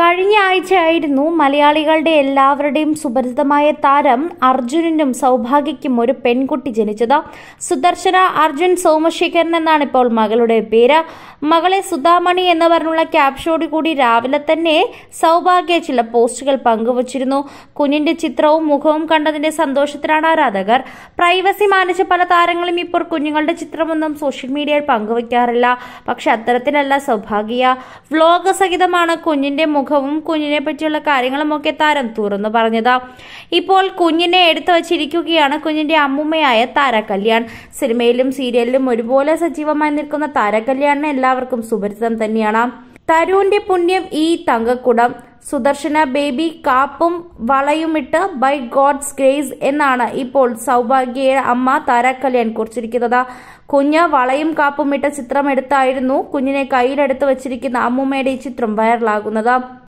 കഴിഞ്ഞ ആഴ്ചയായിരുന്നു മലയാളികളുടെ എല്ലാവരുടെയും സുപരിചിതമായ താരം അർജുനനും സൗഭാഗ്യയ്ക്കും ഒരു പെൺകുട്ടി ജനിച്ചത് സുദർശന അർജുൻ സോമശേഖരൻ എന്നാണ് ഇപ്പോൾ മകളുടെ പേര് മകളെ സുധാമണി എന്ന് പറഞ്ഞുള്ള ക്യാപ്ഷോട് കൂടി രാവിലെ തന്നെ സൗഭാഗ്യ ചില പോസ്റ്റുകൾ പങ്കുവച്ചിരുന്നു കുഞ്ഞിന്റെ ചിത്രവും മുഖവും കണ്ടതിന്റെ സന്തോഷത്തിലാണ് ആരാധകർ പ്രൈവസി മാനിച്ച പല താരങ്ങളും ഇപ്പോൾ കുഞ്ഞുങ്ങളുടെ ചിത്രമൊന്നും സോഷ്യൽ മീഡിയയിൽ പങ്കുവയ്ക്കാറില്ല പക്ഷെ അത്തരത്തിലല്ല സൗഭാഗ്യ വ്ലോഗ് സഹിതമാണ് കുഞ്ഞിന്റെ മുഖം മുഖവും കുഞ്ഞിനെ പറ്റിയുള്ള കാര്യങ്ങളുമൊക്കെ താരം തുറന്നു പറഞ്ഞത് ഇപ്പോൾ കുഞ്ഞിനെ എടുത്തു വച്ചിരിക്കുകയാണ് കുഞ്ഞിന്റെ അമ്മുമ്മയായ താര കല്യാൺ സിനിമയിലും സീരിയലിലും ഒരുപോലെ സജീവമായി നിൽക്കുന്ന താര കല്യാണിന് എല്ലാവർക്കും സുപരിചിതം തന്നെയാണ് തരുവിന്റെ പുണ്യം ഈ തങ്കക്കുടം സുദർശന ബേബി കാപ്പും വളയുമിട്ട് ബൈ ഗോഡ്സ് ഗ്രേസ് എന്നാണ് ഇപ്പോൾ സൗഭാഗ്യയുടെ അമ്മ താര കുറിച്ചിരിക്കുന്നത് കുഞ്ഞ് വളയും കാപ്പും ഇട്ട ചിത്രം എടുത്തായിരുന്നു കുഞ്ഞിനെ കയ്യിലെടുത്ത് വെച്ചിരിക്കുന്ന അമ്മൂമ്മയുടെ ഈ ചിത്രം വൈറലാകുന്നത്